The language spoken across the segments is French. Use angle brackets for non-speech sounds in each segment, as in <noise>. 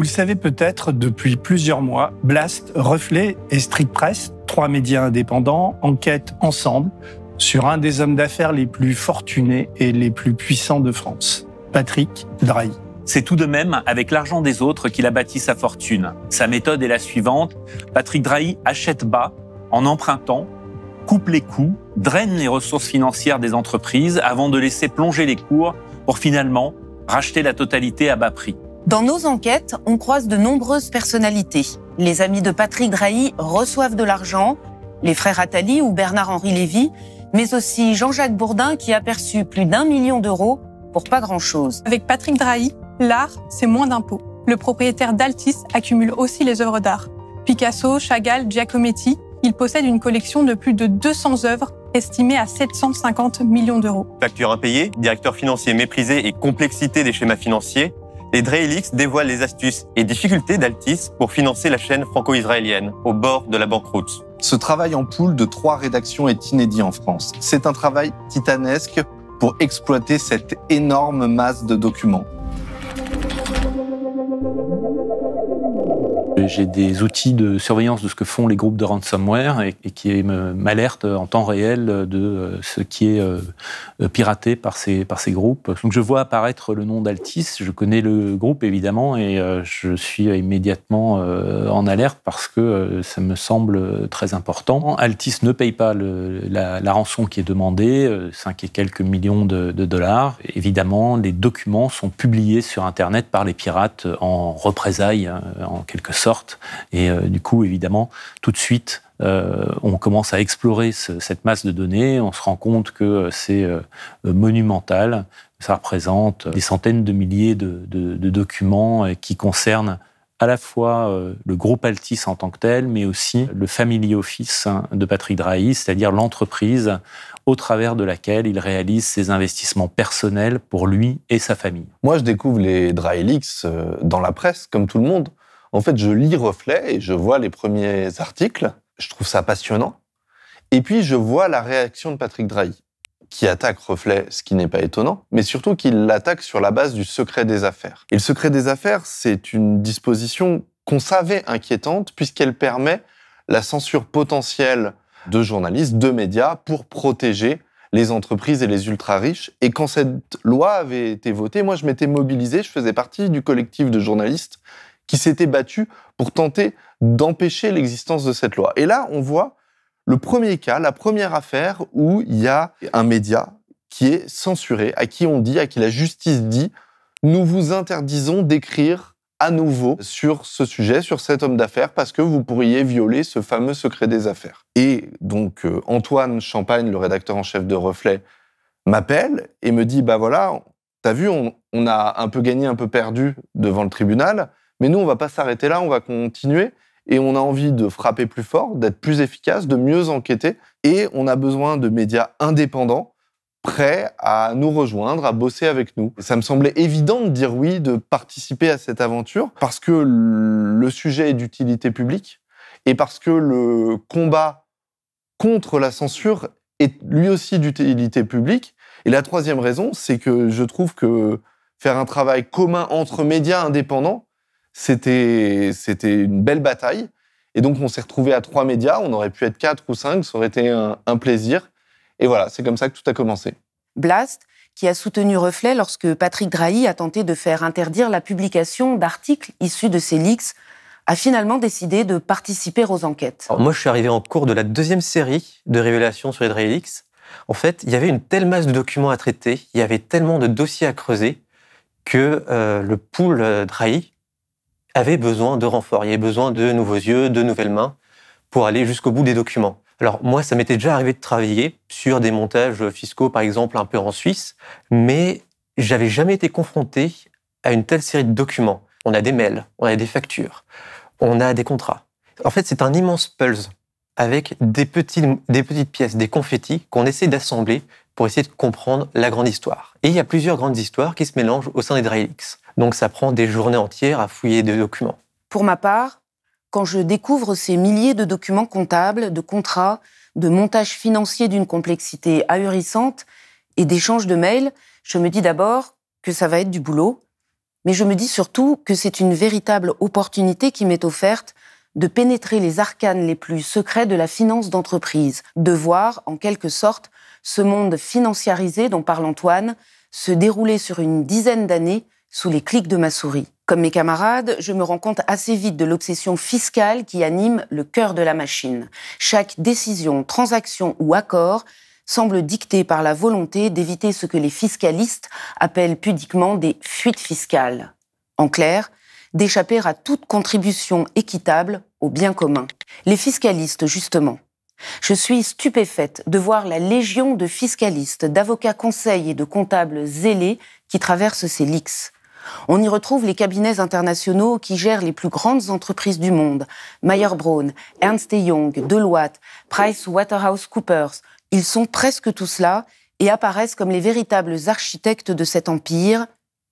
Vous le savez peut-être, depuis plusieurs mois, Blast, Reflet et Street Press, trois médias indépendants, enquêtent ensemble sur un des hommes d'affaires les plus fortunés et les plus puissants de France, Patrick Drahi. C'est tout de même avec l'argent des autres qu'il a bâti sa fortune. Sa méthode est la suivante. Patrick Drahi achète bas en empruntant, coupe les coûts, draine les ressources financières des entreprises avant de laisser plonger les cours pour finalement racheter la totalité à bas prix. Dans nos enquêtes, on croise de nombreuses personnalités. Les amis de Patrick Drahi reçoivent de l'argent, les frères Attali ou Bernard-Henri Lévy, mais aussi Jean-Jacques Bourdin qui a perçu plus d'un million d'euros pour pas grand-chose. Avec Patrick Drahi, l'art, c'est moins d'impôts. Le propriétaire d'Altis accumule aussi les œuvres d'art. Picasso, Chagall, Giacometti, il possède une collection de plus de 200 œuvres estimées à 750 millions d'euros. Facture impayée, directeur financier méprisé et complexité des schémas financiers, les Dreylix dévoilent les astuces et difficultés d'Altis pour financer la chaîne franco-israélienne au bord de la banqueroute. Ce travail en poule de trois rédactions est inédit en France. C'est un travail titanesque pour exploiter cette énorme masse de documents. Euh, j'ai des outils de surveillance de ce que font les groupes de ransomware et, qui m'alertent en temps réel de euh, ce qui est euh, piraté par ces, par ces groupes. Donc je vois apparaître le nom d'Altis, je connais le groupe évidemment et je suis immédiatement en alerte parce que ça me semble très important. Altis ne paye pas la, rançon qui est demandée, 5 et quelques millions de dollars. Évidemment, les documents sont publiés sur Internet par les pirates en représailles hein, en quelque sorte et euh, du coup, évidemment, tout de suite, euh, on commence à explorer cette masse de données. On se rend compte que euh, c'est monumental. Ça représente des centaines de milliers de, documents qui concernent à la fois le groupe Altis en tant que tel, mais aussi le family office hein, de Patrick Drahi, c'est-à-dire l'entreprise au travers de laquelle il réalise ses investissements personnels pour lui et sa famille. Moi, je découvre les Draelix dans la presse, comme tout le monde. En fait, je lis Reflet et je vois les premiers articles. Je trouve ça passionnant. Et puis, je vois la réaction de Patrick Drahi, qui attaque Reflet, ce qui n'est pas étonnant, mais surtout qu'il l'attaque sur la base du secret des affaires. Et le secret des affaires, c'est une disposition qu'on savait inquiétante, puisqu'elle permet la censure potentielle de journalistes, de médias, pour protéger les entreprises et les ultra-riches. Et quand cette loi avait été votée, moi, je m'étais mobilisé, je faisais partie du collectif de journalistes qui s'était battu pour tenter d'empêcher l'existence de cette loi. Et là, on voit le premier cas, la première affaire où il y a un média qui est censuré, à qui on dit, à qui la justice dit, nous vous interdisons d'écrire à nouveau sur ce sujet, sur cet homme d'affaires, parce que vous pourriez violer ce fameux secret des affaires. Et donc euh, Antoine Champagne, le rédacteur en chef de Reflet, m'appelle et me dit, bah voilà, t'as vu, on, a un peu gagné, un peu perdu devant le tribunal, mais nous, on va pas s'arrêter là, on va continuer et on a envie de frapper plus fort, d'être plus efficace, de mieux enquêter et on a besoin de médias indépendants prêts à nous rejoindre, à bosser avec nous. ça me semblait évident de dire oui, de participer à cette aventure parce que le sujet est d'utilité publique et parce que le combat contre la censure est lui aussi d'utilité publique. Et la troisième raison, c'est que je trouve que faire un travail commun entre médias indépendants, c'était, c'était une belle bataille. Et donc, on s'est retrouvé à trois médias. On aurait pu être quatre ou cinq. Ça aurait été un, plaisir. Et voilà, c'est comme ça que tout a commencé. Blast, qui a soutenu Reflet lorsque Patrick Drahi a tenté de faire interdire la publication d'articles issus de ses leaks, a finalement décidé de participer aux enquêtes. moi, je suis arrivé en cours de la deuxième série de révélations sur les Drahi leaks. En fait, il y avait une telle masse de documents à traiter, il y avait tellement de dossiers à creuser que euh, le pool euh, Drahi avait besoin de renforts, il y avait besoin de nouveaux yeux, de nouvelles mains pour aller jusqu'au bout des documents. Alors moi, ça m'était déjà arrivé de travailler sur des montages fiscaux, par exemple, un peu en Suisse, mais j'avais jamais été confronté à une telle série de documents. On a des mails, on a des factures, on a des contrats. En fait, c'est un immense puzzle avec des, des petites pièces, des confettis qu'on essaie d'assembler pour essayer de comprendre la grande histoire. Et il y a plusieurs grandes histoires qui se mélangent au sein des Drailix. Donc ça prend des journées entières à fouiller des documents. Pour ma part, quand je découvre ces milliers de documents comptables, de contrats, de montages financiers d'une complexité ahurissante et d'échanges de mails, je me dis d'abord que ça va être du boulot, mais je me dis surtout que c'est une véritable opportunité qui m'est offerte de pénétrer les arcanes les plus secrets de la finance d'entreprise, de voir, en quelque sorte, ce monde financiarisé dont parle Antoine se dérouler sur une dizaine d'années sous les clics de ma souris. Comme mes camarades, je me rends compte assez vite de l'obsession fiscale qui anime le cœur de la machine. Chaque décision, transaction ou accord semble dictée par la volonté d'éviter ce que les fiscalistes appellent pudiquement des fuites fiscales. En clair, d'échapper à toute contribution équitable au bien commun. Les fiscalistes, justement. Je suis stupéfaite de voir la légion de fiscalistes, d'avocats conseils et de comptables zélés qui traversent ces leaks. On y retrouve les cabinets internationaux qui gèrent les plus grandes entreprises du monde. Mayer Brown, Ernst Young, Deloitte, Price Waterhouse Coopers. Ils sont presque tous là et apparaissent comme les véritables architectes de cet empire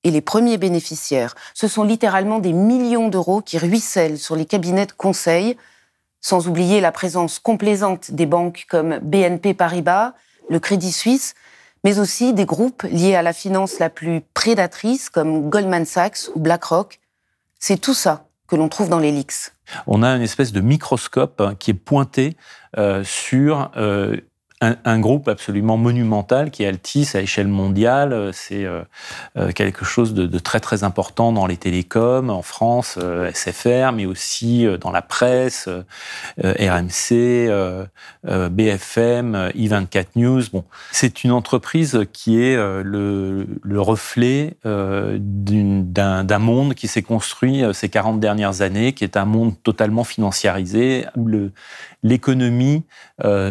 et les premiers bénéficiaires. Ce sont littéralement des millions d'euros qui ruissellent sur les cabinets de conseil, sans oublier la présence complaisante des banques comme BNP Paribas, le Crédit Suisse, mais aussi des groupes liés à la finance la plus prédatrice comme Goldman Sachs ou BlackRock. C'est tout ça que l'on trouve dans les On a une espèce de microscope hein, qui est pointé euh, sur euh, un, groupe absolument monumental qui est Altis à échelle mondiale. Euh, c'est euh, euh, quelque chose de, très très important dans les télécoms en France, SFR, mais aussi dans la presse, RMC, BFM, I24 News. Bon, c'est une entreprise qui est le, le, reflet d'un monde qui s'est construit ces 40 dernières années, qui est un monde totalement financiarisé où l'économie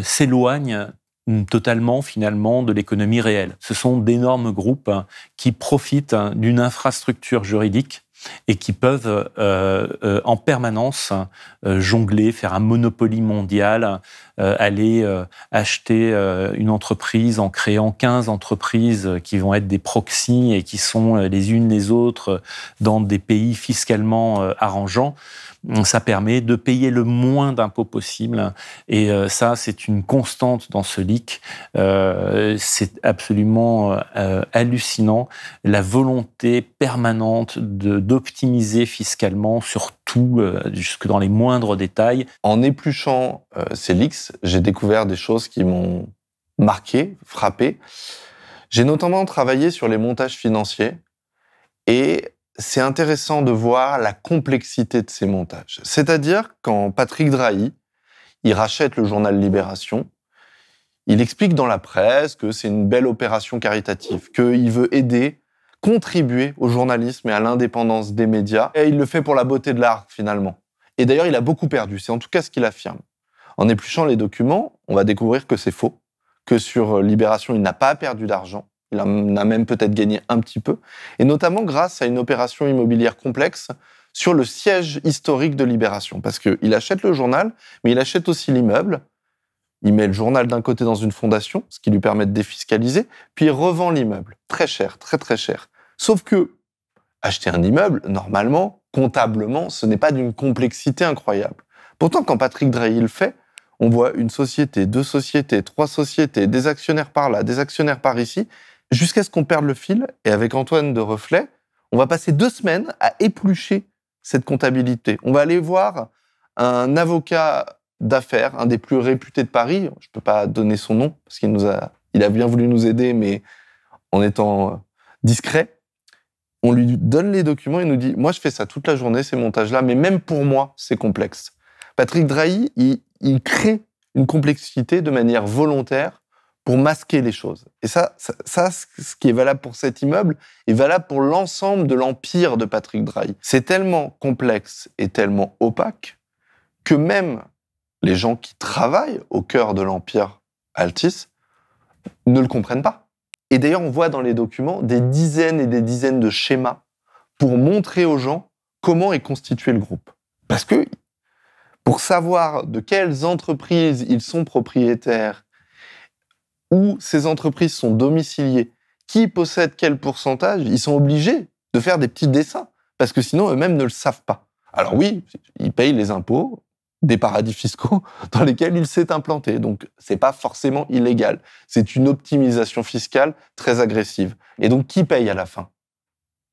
s'éloigne Hum, totalement finalement de l'économie réelle. Ce sont d'énormes groupes hein, qui profitent hein, d'une infrastructure juridique et qui peuvent euh, euh, en permanence euh, jongler, faire un monopoly mondial, aller acheter une entreprise en créant 15 entreprises qui vont être des proxys et qui sont les unes les autres dans des pays fiscalement arrangeants. Ça permet de payer le moins d'impôts possible. Et ça, c'est une constante dans ce leak. c'est absolument hallucinant la volonté permanente de d'optimiser fiscalement sur tout, euh, jusque dans les moindres détails. En épluchant euh, Célix, j'ai découvert des choses qui m'ont marqué, frappé. J'ai notamment travaillé sur les montages financiers et c'est intéressant de voir la complexité de ces montages. C'est-à-dire quand Patrick Drahi, il rachète le journal Libération, il explique dans la presse que c'est une belle opération caritative, qu'il veut aider contribuer au journalisme et à l'indépendance des médias. Et il le fait pour la beauté de l'art, finalement. Et d'ailleurs, il a beaucoup perdu. C'est en tout cas ce qu'il affirme. En épluchant les documents, on va découvrir que c'est faux, que sur euh, Libération, il n'a pas perdu d'argent. Il en a même peut-être gagné un petit peu. Et notamment grâce à une opération immobilière complexe sur le siège historique de Libération. Parce qu'il achète le journal, mais il achète aussi l'immeuble. Il met le journal d'un côté dans une fondation, ce qui lui permet de défiscaliser, puis il revend l'immeuble. Très cher, très très cher. Sauf que acheter un immeuble, normalement, comptablement, ce n'est pas d'une complexité incroyable. Pourtant, quand Patrick Drahi le fait, on voit une société, deux sociétés, trois sociétés, des actionnaires par là, des actionnaires par ici, jusqu'à ce qu'on perde le fil. Et avec Antoine de Reflet, on va passer deux semaines à éplucher cette comptabilité. On va aller voir un avocat d'affaires, un des plus réputés de Paris. Je ne peux pas donner son nom parce qu'il nous a, il a bien voulu nous aider, mais en étant euh, discret. On lui donne les documents et nous dit Moi, je fais ça toute la journée, ces montages-là, mais même pour moi, c'est complexe. Patrick Drahi, il, crée une complexité de manière volontaire pour masquer les choses. Et ça, ça, ça ce qui est valable pour cet immeuble, est valable pour l'ensemble de l'empire de Patrick Drahi. C'est tellement complexe et tellement opaque que même les gens qui travaillent au cœur de l'Empire Altis ne le comprennent pas. Et d'ailleurs, on voit dans les documents des dizaines et des dizaines de schémas pour montrer aux gens comment est constitué le groupe. Parce que pour savoir de quelles entreprises ils sont propriétaires, où ces entreprises sont domiciliées, qui possède quel pourcentage, ils sont obligés de faire des petits dessins, parce que sinon eux-mêmes ne le savent pas. Alors oui, ils payent les impôts, des paradis fiscaux <laughs> dans lesquels il s'est implanté. Donc, c'est pas forcément illégal. C'est une optimisation fiscale très agressive. Et donc, qui paye à la fin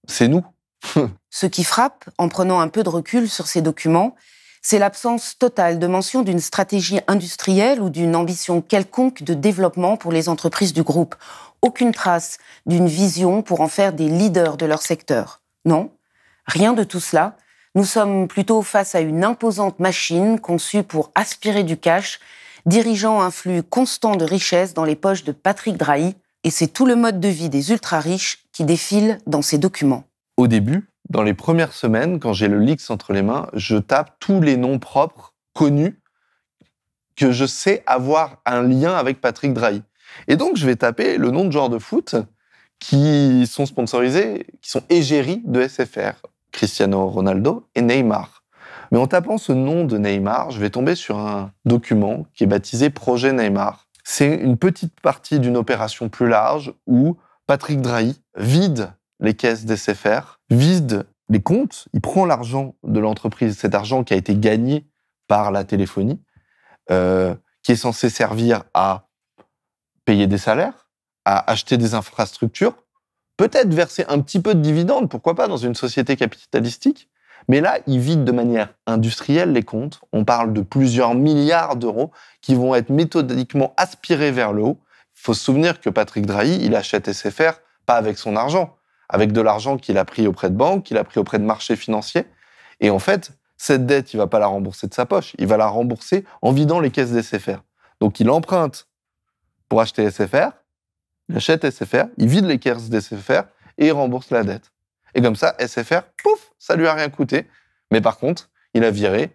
C'est nous. <laughs> Ce qui frappe, en prenant un peu de recul sur ces documents, c'est l'absence totale de mention d'une stratégie industrielle ou d'une ambition quelconque de développement pour les entreprises du groupe. Aucune trace d'une vision pour en faire des leaders de leur secteur. Non, rien de tout cela, nous sommes plutôt face à une imposante machine conçue pour aspirer du cash, dirigeant un flux constant de richesses dans les poches de Patrick Drahi, et c'est tout le mode de vie des ultra-riches qui défile dans ces documents. Au début, dans les premières semaines, quand j'ai le Lix entre les mains, je tape tous les noms propres connus que je sais avoir un lien avec Patrick Drahi. Et donc, je vais taper le nom de genre de foot qui sont sponsorisés, qui sont égéris de SFR Cristiano Ronaldo et Neymar. Mais en tapant ce nom de Neymar, je vais tomber sur un document qui est baptisé Projet Neymar. C'est une petite partie d'une opération plus large où Patrick Drahi vide les caisses des vide les comptes, il prend l'argent de l'entreprise, cet argent qui a été gagné par la téléphonie, euh, qui est censé servir à payer des salaires, à acheter des infrastructures, peut-être verser un petit peu de dividendes, pourquoi pas, dans une société capitalistique. Mais là, il vide de manière industrielle les comptes. On parle de plusieurs milliards d'euros qui vont être méthodiquement aspirés vers le haut. Il faut se souvenir que Patrick Drahi, il achète SFR pas avec son argent, avec de l'argent qu'il a pris auprès de banques, qu'il a pris auprès de marchés financiers. Et en fait, cette dette, il va pas la rembourser de sa poche, il va la rembourser en vidant les caisses d'SFR. SFR. Donc il emprunte pour acheter SFR, il achète SFR, il vide les caisses d'SFR et il rembourse la dette. Et comme ça, SFR, pouf, ça lui a rien coûté. Mais par contre, il a viré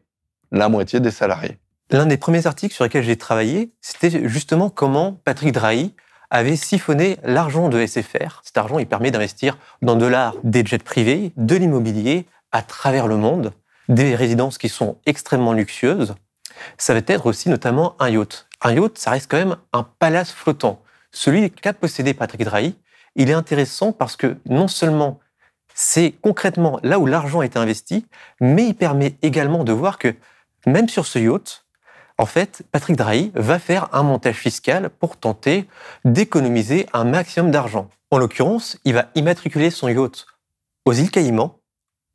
la moitié des salariés. L'un des premiers articles sur lesquels j'ai travaillé, c'était justement comment Patrick Drahi avait siphonné l'argent de SFR. Cet argent, il permet d'investir dans de l'art, des jets privés, de l'immobilier à travers le monde, des résidences qui sont extrêmement luxueuses. Ça va être aussi notamment un yacht. Un yacht, ça reste quand même un palace flottant. Celui qu'a possédé Patrick Drahi, il est intéressant parce que non seulement c'est concrètement là où l'argent a été investi, mais il permet également de voir que même sur ce yacht, en fait, Patrick Drahi va faire un montage fiscal pour tenter d'économiser un maximum d'argent. En l'occurrence, il va immatriculer son yacht aux îles Caïmans,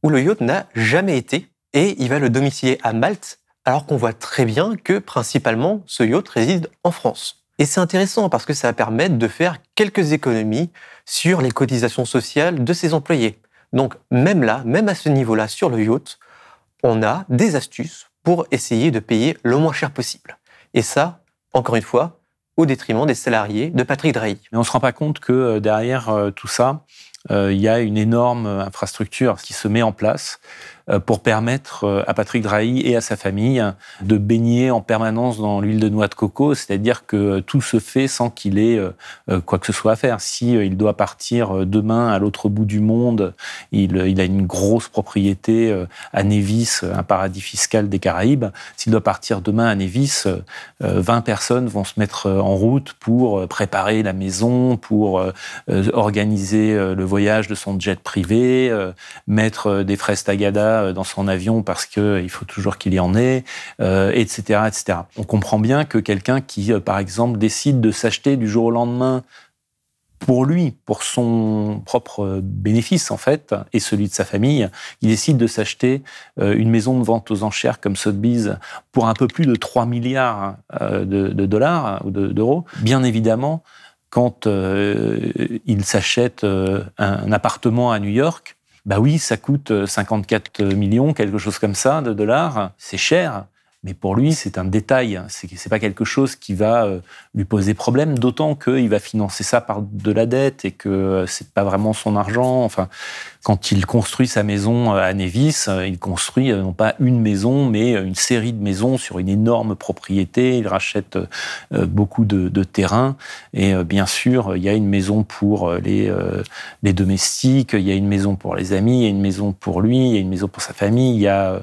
où le yacht n'a jamais été, et il va le domicilier à Malte, alors qu'on voit très bien que principalement ce yacht réside en France. Et c'est intéressant parce que ça va permettre de faire quelques économies sur les cotisations sociales de ses employés. Donc même là, même à ce niveau-là, sur le yacht, on a des astuces pour essayer de payer le moins cher possible. Et ça, encore une fois, au détriment des salariés de Patrick Drahi. Mais on ne se rend pas compte que euh, derrière euh, tout ça, euh, il y a une énorme infrastructure qui se met en place euh, pour permettre euh, à Patrick Drahi et à sa famille hein, de baigner en permanence dans l'huile de noix de coco, c'est-à-dire que tout se fait sans qu'il ait euh, quoi que ce soit à faire. Si il doit partir demain à l'autre bout du monde, il, il, a une grosse propriété à Nevis, un paradis fiscal des Caraïbes. S'il doit partir demain à Nevis, 20 personnes vont se mettre en route pour préparer la maison, pour organiser le voyage de son jet privé, mettre des fraises tagada euh, dans son avion parce qu'il euh, faut toujours qu'il y en ait, etc., euh, etc. On comprend bien que quelqu'un qui, par exemple, décide de s'acheter du jour au lendemain pour lui, pour son propre bénéfice en fait, et celui de sa famille, il décide de s'acheter une maison de vente aux enchères comme Sotheby's pour un peu plus de 3 milliards de, dollars hein, ou d'euros. Bien évidemment, quand il s'achète un appartement à New York, bah oui, ça coûte 54 euh, millions, quelque chose comme ça, de dollars, c'est cher. Mais pour lui, c'est un détail. C'est n'est pas quelque chose qui va euh, lui poser problème, d'autant qu'il va financer ça par de la dette et que euh, c'est pas vraiment son argent. Enfin, quand il construit sa maison euh, à Nevis, il construit non pas une maison, mais une série de maisons sur une énorme propriété. Il rachète beaucoup de, de terrains. Et bien sûr, il y a une maison pour les, les domestiques, il y a une maison pour les amis, il y a une maison pour lui, il y a une maison pour sa famille, il y a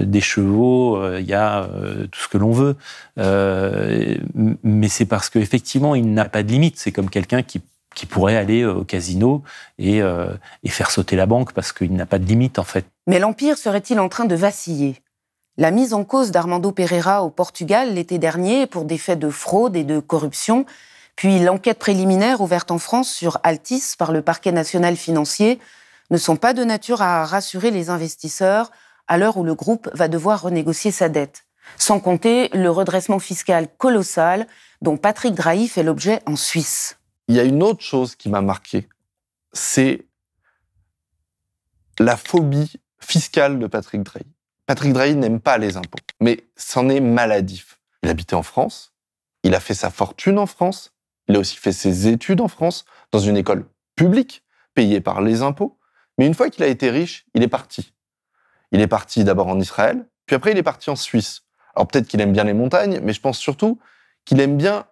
des chevaux, il y a euh, tout ce que l'on veut. Euh, mais c'est parce qu'effectivement, il n'a pas de limite. C'est comme quelqu'un qui, pourrait aller euh, au casino et, et faire sauter la banque parce qu'il n'a pas de limite, en fait. Mais l'Empire serait-il en train de vaciller la mise en cause d'Armando Pereira au Portugal l'été dernier pour des faits de fraude et de corruption, puis l'enquête préliminaire ouverte en France sur Altis par le parquet national financier ne sont pas de nature à rassurer les investisseurs à l'heure où le groupe va devoir renégocier sa dette. Sans compter le redressement fiscal colossal dont Patrick Drahi fait l'objet en Suisse. Il y a une autre chose qui m'a marqué, c'est la phobie fiscale de Patrick Drahi. Patrick Drahi n'aime pas les impôts, mais c'en est maladif. Il habitait en France, il a fait sa fortune en France, il a aussi fait ses études en France, dans une école publique, payée par les impôts. Mais une fois qu'il a été riche, il est parti. Il est parti d'abord en Israël, puis après il est parti en Suisse. Alors peut-être qu'il aime bien les montagnes, mais je pense surtout qu'il aime bien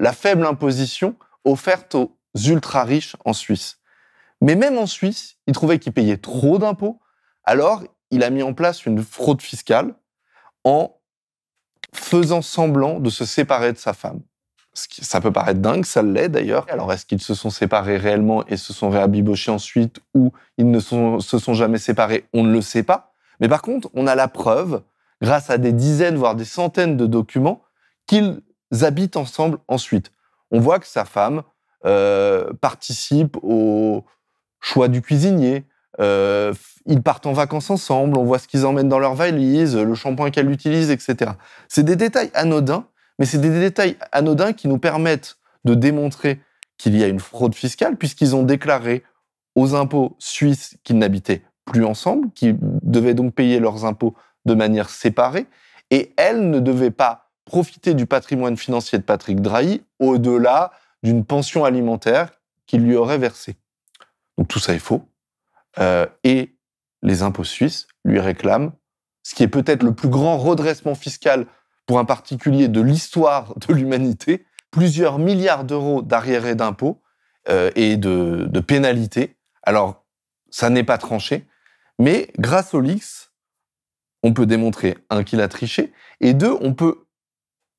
la faible imposition offerte aux ultra riches en Suisse. Mais même en Suisse, il trouvait qu'il payait trop d'impôts, alors il a mis en place une fraude fiscale en faisant semblant de se séparer de sa femme. Ça peut paraître dingue, ça l'est d'ailleurs. Alors est-ce qu'ils se sont séparés réellement et se sont réhabibochés ensuite ou ils ne se sont jamais séparés On ne le sait pas. Mais par contre, on a la preuve, grâce à des dizaines, voire des centaines de documents, qu'ils habitent ensemble ensuite. On voit que sa femme euh, participe au choix du cuisinier. Euh, ils partent en vacances ensemble, on voit ce qu'ils emmènent dans leur valise, le shampoing qu'elle utilise, etc. C'est des détails anodins, mais c'est des détails anodins qui nous permettent de démontrer qu'il y a une fraude fiscale, puisqu'ils ont déclaré aux impôts suisses qu'ils n'habitaient plus ensemble, qui devaient donc payer leurs impôts de manière séparée, et elle ne devait pas profiter du patrimoine financier de Patrick Drahi au-delà d'une pension alimentaire qu'il lui aurait versée. Donc tout ça est faux. Euh, et les impôts suisses lui réclament ce qui est peut-être le plus grand redressement fiscal pour un particulier de l'histoire de l'humanité, plusieurs milliards d'euros d'arriérés d'impôts euh, et de, de pénalités. Alors, ça n'est pas tranché, mais grâce au lix on peut démontrer, un, qu'il a triché, et deux, on peut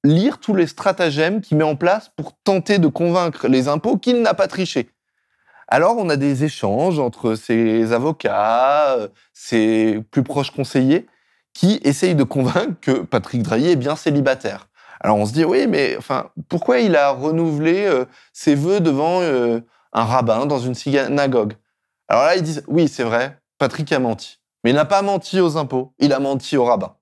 lire tous les stratagèmes qu'il met en place pour tenter de convaincre les impôts qu'il n'a pas triché. Alors, on a des échanges entre ses avocats, ses plus proches conseillers, qui essayent de convaincre que Patrick Drahi est bien célibataire. Alors, on se dit, oui, mais enfin, pourquoi il a renouvelé euh, ses vœux devant euh, un rabbin dans une synagogue Alors là, ils disent, oui, c'est vrai, Patrick a menti. Mais il n'a pas menti aux impôts, il a menti au rabbin.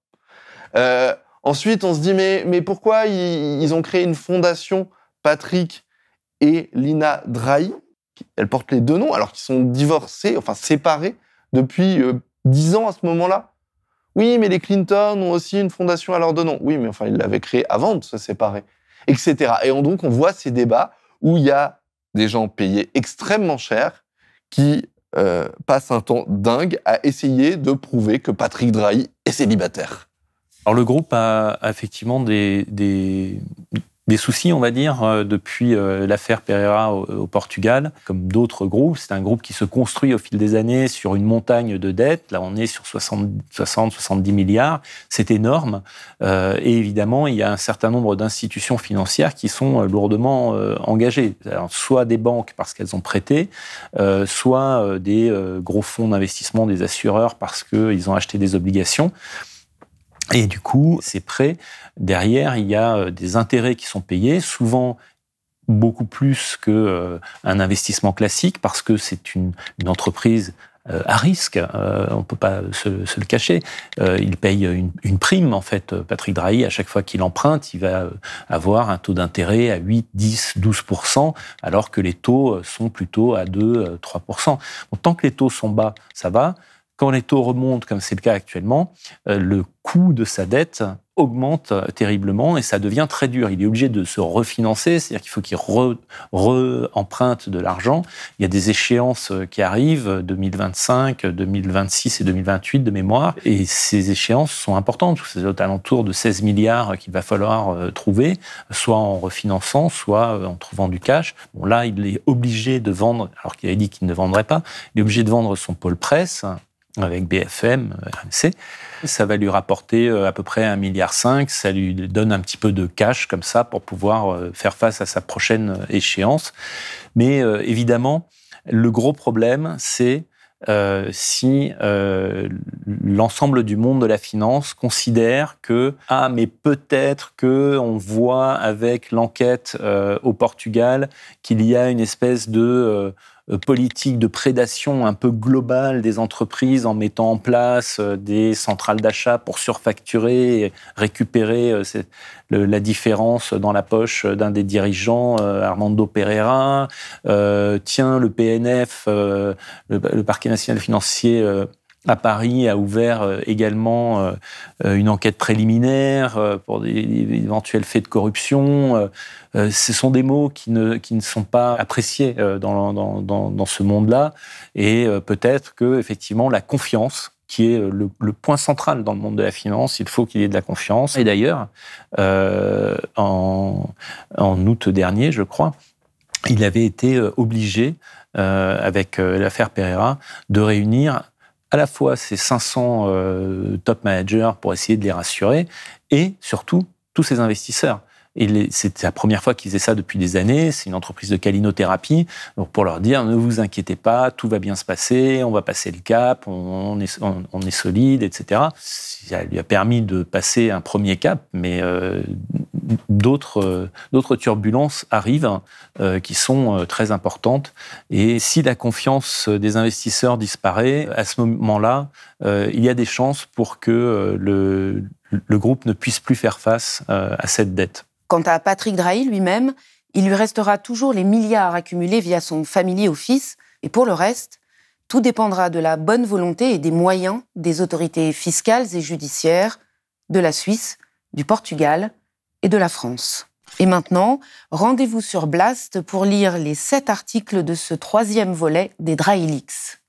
Euh, ensuite, on se dit, mais, mais pourquoi ils, ont créé une fondation, Patrick et Lina Drahi Elles portent les deux noms, alors qu'ils sont divorcés, enfin séparés, depuis euh, dix ans à ce moment-là. Oui, mais les Clinton ont aussi une fondation à leur deux noms. Oui, mais enfin, ils l'avaient créée avant de se séparer, etc. Et donc, on voit ces débats où il y a des gens payés extrêmement cher qui euh, passe un temps dingue à essayer de prouver que Patrick Drahi est célibataire. Alors le groupe a effectivement des des soucis, on va dire, euh, depuis euh, l'affaire Pereira au, Portugal, comme d'autres groupes. C'est un groupe qui se construit au fil des années sur une montagne de dettes. Là, on est sur 60, 70 milliards. C'est énorme. Euh, et évidemment, il y a un certain nombre d'institutions financières qui sont lourdement engagées. soit des banques parce qu'elles ont prêté, soit des gros fonds d'investissement, des assureurs parce qu'ils ont acheté des obligations. Et du coup, ces prêts, derrière, il y a euh, des intérêts qui sont payés, souvent beaucoup plus qu'un euh, investissement classique, parce que c'est une, entreprise euh, à risque, on ne peut pas se, le cacher. il paye une, prime, en fait, Patrick Drahi, à chaque fois qu'il emprunte, il va avoir un taux d'intérêt à 8, 10, 12 alors que les taux sont plutôt à 2, 3 Tant que les taux sont bas, ça va. Quand les taux remontent, comme c'est le cas actuellement, euh, le coût de sa dette augmente euh, terriblement et ça devient très dur. Il est obligé de se refinancer, c'est-à-dire qu'il faut qu'il re-emprunte de l'argent. Il y a des échéances euh, qui arrivent, 2025, 2026 et 2028 de mémoire, et ces échéances sont importantes. C'est aux alentours de 16 milliards qu'il va falloir trouver, soit en refinançant, soit en trouvant du cash. Bon, là, il est obligé de vendre, alors qu'il avait dit qu'il ne vendrait pas, il est obligé de vendre son pôle presse, avec BFM, RMC. Ça va lui rapporter euh, à peu près 1,5 milliard. Ça lui donne un petit peu de cash comme ça pour pouvoir euh, faire face à sa prochaine euh, échéance. Mais évidemment, le gros problème, c'est si l'ensemble du monde de la finance considère que ah mais peut-être que on voit avec l'enquête au Portugal qu'il y a une espèce de euh, politique de prédation un peu globale des entreprises en mettant en place euh, des centrales d'achat pour surfacturer et récupérer euh, la différence dans la poche d'un des dirigeants, Armando Pereira. Euh, tiens, le PNF, le, Parquet national financier à Paris a ouvert euh, également euh, euh, une enquête préliminaire pour des éventuels faits de corruption. Ce sont des mots qui ne, qui ne sont pas appréciés dans, dans, dans, ce monde-là. Et peut-être que, effectivement, la confiance qui est le, point central dans le monde de la finance. Il faut qu'il y ait de la confiance. Et d'ailleurs, en, en août dernier, je crois, il avait été obligé, avec l'affaire Pereira, de réunir à la fois ces 500 euh, top managers pour essayer de les rassurer et surtout tous ces investisseurs. Et c'est la première fois qu'ils faisaient ça depuis des années. C'est une entreprise de calinothérapie. Donc, pour leur dire, ne vous inquiétez pas, tout va bien se passer, on va passer le cap, on, est, on, est solide, etc. Ça lui a permis de passer un premier cap, mais euh, d'autres euh, d'autres turbulences arrivent euh, qui sont euh, très importantes. Et si la confiance des investisseurs disparaît, à ce moment-là, il y a des chances pour que le, le groupe ne puisse plus faire face à cette dette. Quant à Patrick Drahi lui-même, il lui restera toujours les milliards accumulés via son family office. Et pour le reste, tout dépendra de la bonne volonté et des moyens des autorités fiscales et judiciaires de la Suisse, du Portugal, et de la France. Et maintenant, rendez-vous sur Blast pour lire les sept articles de ce troisième volet des Drailix.